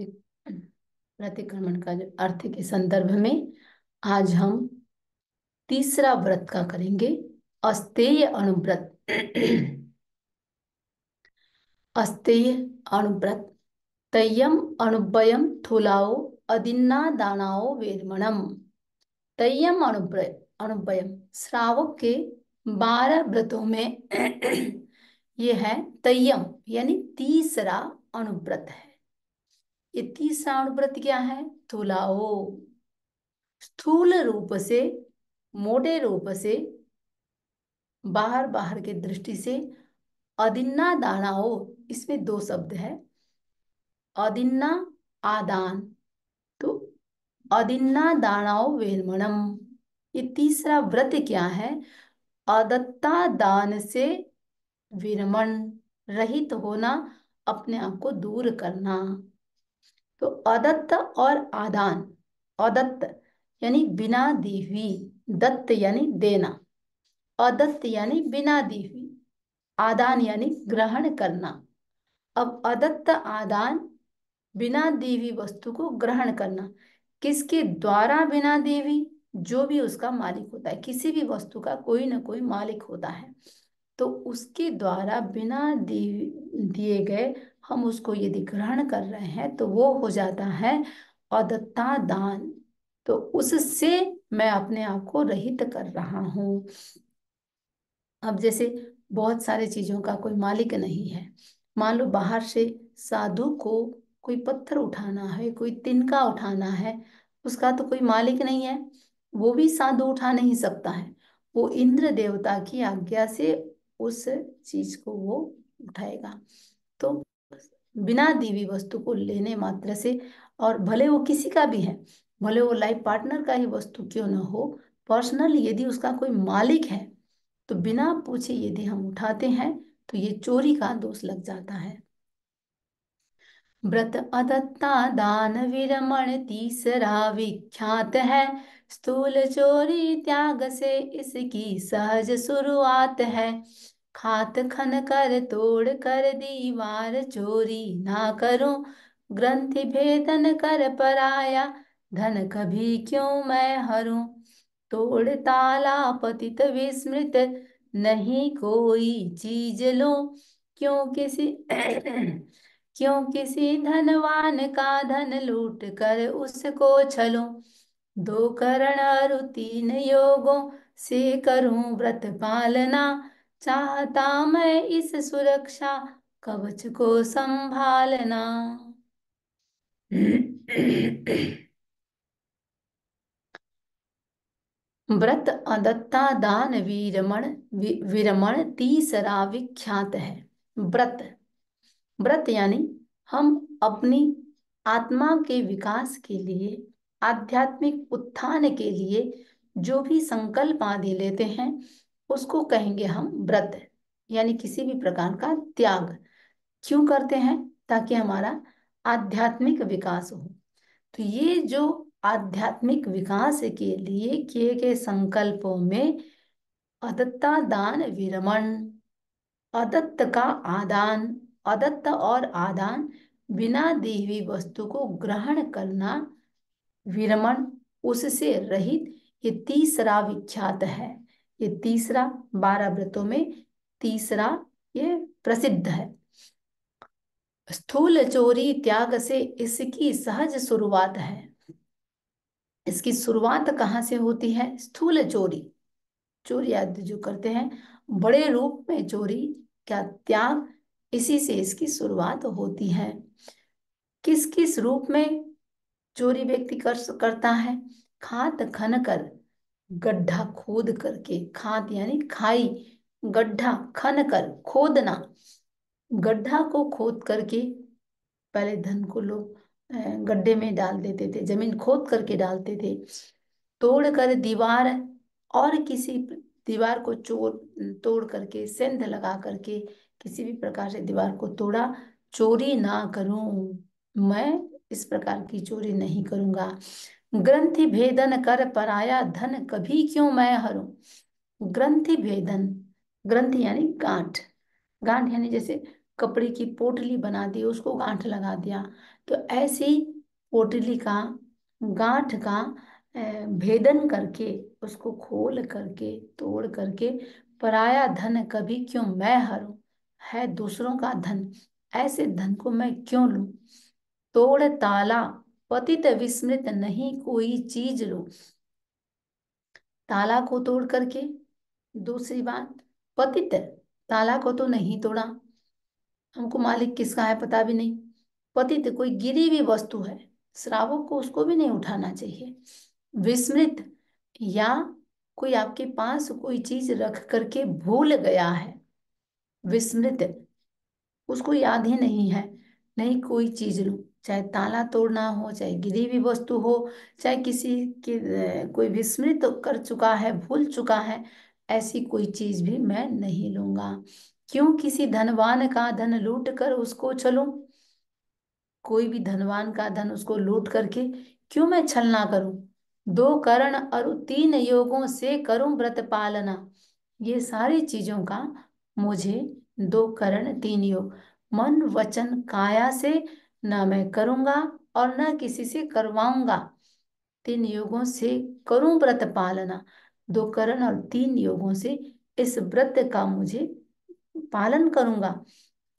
प्रतिक्रमण का जो अर्थ के संदर्भ में आज हम तीसरा व्रत का करेंगे अस्तेय अणुव्रत अस्तेय अणुव्रत तय्यम अणुवयम थोलाओ अदिन्ना दानाओ वेदमणम तय्यम अणुव्रय अणुवयम श्रावक के बारह व्रतों में ये है तय्यम यानी तीसरा अणुव्रत है ये तीसरा अनुव्रत क्या है थुलाओ स्थूल रूप से मोटे रूप से बाहर बाहर के दृष्टि से अदिन्ना दानाओ इसमें दो शब्द है अदिन्ना आदान तो अदिन्ना दानाओ वेलमणम ये तीसरा व्रत क्या है अदत्ता दान से विरमण रहित होना अपने आप को दूर करना तो अदत्त और आदान अदत्त यानी बिना दी हुई दत्त यानी देना अदत्त यानी बिना दी हुई आदान यानी ग्रहण करना अब अदत्त आदान बिना दी हुई वस्तु को ग्रहण करना किसके द्वारा बिना दी हुई जो भी उसका मालिक होता है किसी भी वस्तु का कोई ना कोई मालिक होता है तो उसके द्वारा बिना दिए गए हम उसको यदि ग्रहण कर रहे हैं तो वो हो जाता है अदत्ता दान तो उससे मैं अपने आप को रहित कर रहा हूं अब जैसे बहुत सारे चीजों का कोई मालिक नहीं है मान लो बाहर से साधु को कोई पत्थर उठाना है कोई तिनका उठाना है उसका तो कोई मालिक नहीं है वो भी साधु उठा नहीं सकता है वो इंद्र देवता की आज्ञा से उस चीज को वो उठाएगा बिना हम्म। दीवी वस्तु को लेने मात्र से और भले वो किसी का भी है भले वो लाइफ पार्टनर का ही वस्तु क्यों ना हो पर्सनल यदि उसका कोई मालिक है तो बिना पूछे यदि हम उठाते हैं तो ये चोरी का दोष लग जाता है व्रत अदत्ता दान विरमण तीसरा विख्यात है स्थूल चोरी त्याग से इसकी सहज शुरुआत है खात खन कर तोड़ कर दीवार चोरी ना करो ग्रंथि भेदन कर पराया धन कभी क्यों मैं हरूं तोड़ ताला पतित विस्मृत नहीं कोई चीज लो क्यों किसी क्यों किसी धनवान का धन लूट कर उसको छलो दो करण और तीन योगों से करूं व्रत पालना चाहता मैं इस सुरक्षा कवच को संभालना व्रत अदत्ता दान वीरमण विरमण तीसरा विख्यात है व्रत व्रत यानी हम अपनी आत्मा के विकास के लिए आध्यात्मिक उत्थान के लिए जो भी संकल्प आदि लेते हैं उसको कहेंगे हम व्रत यानी किसी भी प्रकार का त्याग क्यों करते हैं ताकि हमारा आध्यात्मिक विकास हो तो ये जो आध्यात्मिक विकास के लिए किए गए संकल्पों में अदत्ता दान विरमण अदत्त का आदान अदत्त और आदान बिना दी हुई वस्तु को ग्रहण करना विरमण उससे रहित ये तीसरा विख्यात है ये तीसरा बारह व्रतों में तीसरा ये प्रसिद्ध है स्थूल चोरी त्याग से इसकी सहज शुरुआत है इसकी शुरुआत कहाँ से होती है स्थूल चोरी चोरी आदि जो करते हैं बड़े रूप में चोरी क्या त्याग इसी से इसकी शुरुआत होती है किस किस रूप में चोरी व्यक्ति कर करता है खात खन कर गड्ढा खोद करके खाद यानी खाई गड्ढा खन कर खोदना गड्ढा को खोद करके पहले धन को लोग गड्ढे में डाल देते थे जमीन खोद करके डालते थे तोड़ कर दीवार और किसी दीवार को चोर तोड़ करके सेंध लगा करके किसी भी प्रकार से दीवार को तोड़ा चोरी ना करूं मैं इस प्रकार की चोरी नहीं करूंगा हम्म। ग्रंथि भेदन कर पराया धन कभी क्यों मैं हरू ग्रंथि भेदन ग्रंथि यानी गांठ गांठ यानी जैसे कपड़े की पोटली बना दी उसको गांठ लगा दिया तो ऐसी पोटली का गांठ का भेदन करके उसको खोल करके तोड़ करके पराया धन कभी क्यों मैं हरू है दूसरों का धन ऐसे धन को मैं क्यों लू तोड़ ताला पतित विस्मृत नहीं कोई चीज लो ताला को तोड़ करके दूसरी बात पतित ताला को तो नहीं तोड़ा हमको मालिक किसका है पता भी नहीं पतित कोई गिरी हुई वस्तु है श्रावक को उसको भी नहीं उठाना चाहिए विस्मृत या कोई आपके पास कोई चीज रख करके भूल गया है विस्मृत उसको याद ही नहीं है नहीं कोई चीज लू चाहे ताला तोड़ना हो चाहे गिरी हुई वस्तु हो चाहे किसी की कोई विस्मृत तो कर चुका है भूल चुका है ऐसी कोई चीज भी मैं नहीं लूंगा क्यों किसी धनवान का धन लूट कर उसको चलू कोई भी धनवान का धन उसको लूट करके क्यों मैं छलना करूं दो करण और तीन योगों से करूं व्रत पालना ये सारी चीजों का मुझे दो करण तीन योग मन वचन काया से ना मैं करूंगा और ना किसी से करवाऊंगा तीन योगों से करूं व्रत पालना दो करण और तीन योगों से इस व्रत का मुझे पालन करूंगा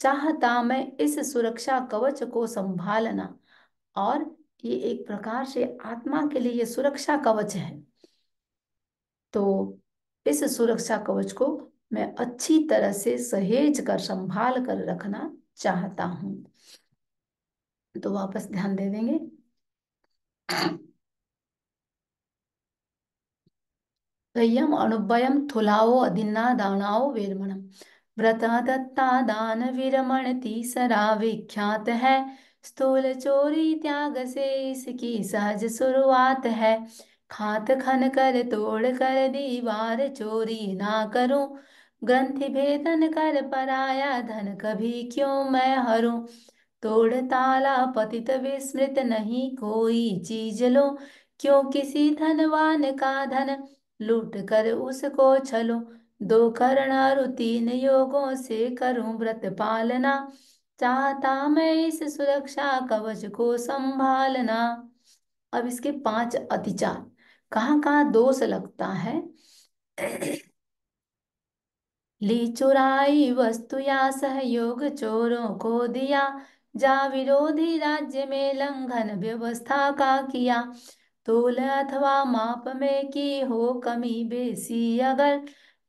चाहता मैं इस सुरक्षा कवच को संभालना और ये एक प्रकार से आत्मा के लिए ये सुरक्षा कवच है तो इस सुरक्षा कवच को मैं अच्छी तरह से सहेज कर संभाल कर रखना चाहता हूं तो वापस ध्यान दे देंगे त्रयम अणुभयम थुलाओ अधिन्ना दानाओ वीरमणम व्रता दत्ता दान विरमण तीसरा विख्यात है स्थूल चोरी त्याग से इसकी सहज शुरुआत है खात खन कर तोड़ कर दीवार चोरी ना करूं ग्रंथि भेदन कर पराया धन कभी क्यों मैं हरूं तोड़ ताला पतित विस्मृत नहीं कोई चीज लो क्यों किसी धनवान का धन लूट कर उसको छलो दो करणारु तीन योगों से करूं व्रत पालना चाहता मैं इस सुरक्षा कवच को संभालना अब इसके पांच अतिचार कहाँ कहाँ दोष लगता है ली चुराई वस्तु या सहयोग चोरों को दिया जा विरोधी राज्य में लंघन व्यवस्था का किया तोल अथवा माप में की हो कमी बेसी अगर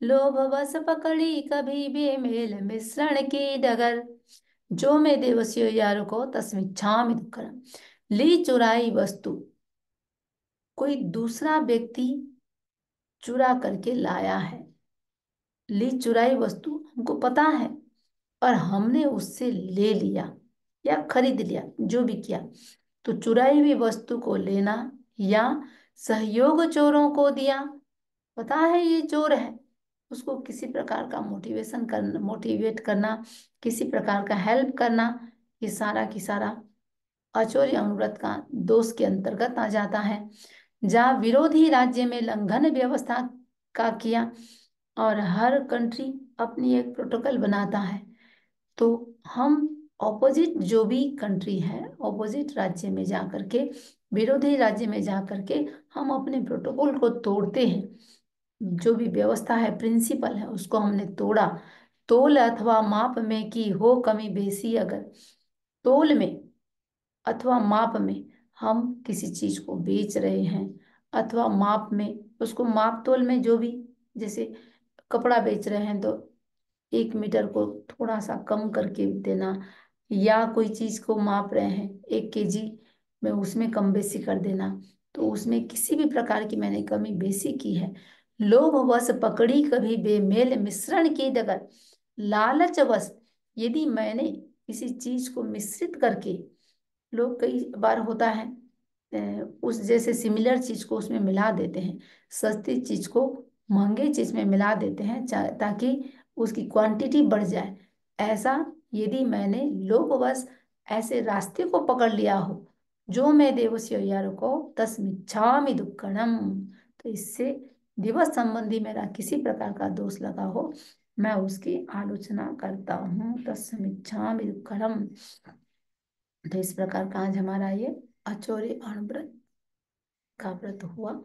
लोभ बस पकड़ी कभी भी मेल मिश्रण की डगर जो में देवस्यो यार को तस्मिच्छामि कर ली चुराई वस्तु कोई दूसरा व्यक्ति चुरा करके लाया है ली चुराई वस्तु हमको पता है और हमने उससे ले लिया या खरीद लिया जो भी किया तो चुराई हुई वस्तु को लेना या सहयोग चोरों को दिया पता है ये चोर है उसको किसी प्रकार का मोटिवेशन करना मोटिवेट करना किसी प्रकार का हेल्प करना ये सारा की सारा अचोर या अनुव्रत का दोष के अंतर्गत आ जाता है जहा विरोधी राज्य में लंघन व्यवस्था का किया और हर कंट्री अपनी एक प्रोटोकॉल बनाता है तो हम ऑपोजिट जो भी कंट्री है ऑपोजिट राज्य में जा के विरोधी राज्य में जा के हम अपने प्रोटोकॉल को तोड़ते हैं जो भी व्यवस्था है प्रिंसिपल है उसको हमने तोड़ा तोल अथवा माप में की हो कमी बेसी अगर तोल में अथवा माप में हम किसी चीज को बेच रहे हैं अथवा माप में उसको माप तोल में जो भी जैसे कपड़ा बेच रहे हैं तो एक मीटर को थोड़ा सा कम करके देना या कोई चीज़ को माप रहे हैं एक के जी में उसमें कम बेसी कर देना तो उसमें किसी भी प्रकार की मैंने कमी बेसी की है लोभ वश पकड़ी कभी बेमेल मिश्रण की डगर लालच वश यदि मैंने किसी चीज को मिश्रित करके लोग कई बार होता है उस जैसे सिमिलर चीज को उसमें मिला देते हैं सस्ती चीज को महंगे चीज में मिला देते हैं ताकि उसकी क्वांटिटी बढ़ जाए ऐसा यदि मैंने लोभवश ऐसे रास्ते को पकड़ लिया हो जो मैं देवस्य को तस्मिच्छामि दुक्कणम तो इससे दिवस संबंधी मेरा किसी प्रकार का दोष लगा हो मैं उसकी आलोचना करता हूँ तस्मिच्छामि दुक्कणम तो इस प्रकार का आज हमारा ये अचोरी अणव्रत का व्रत हुआ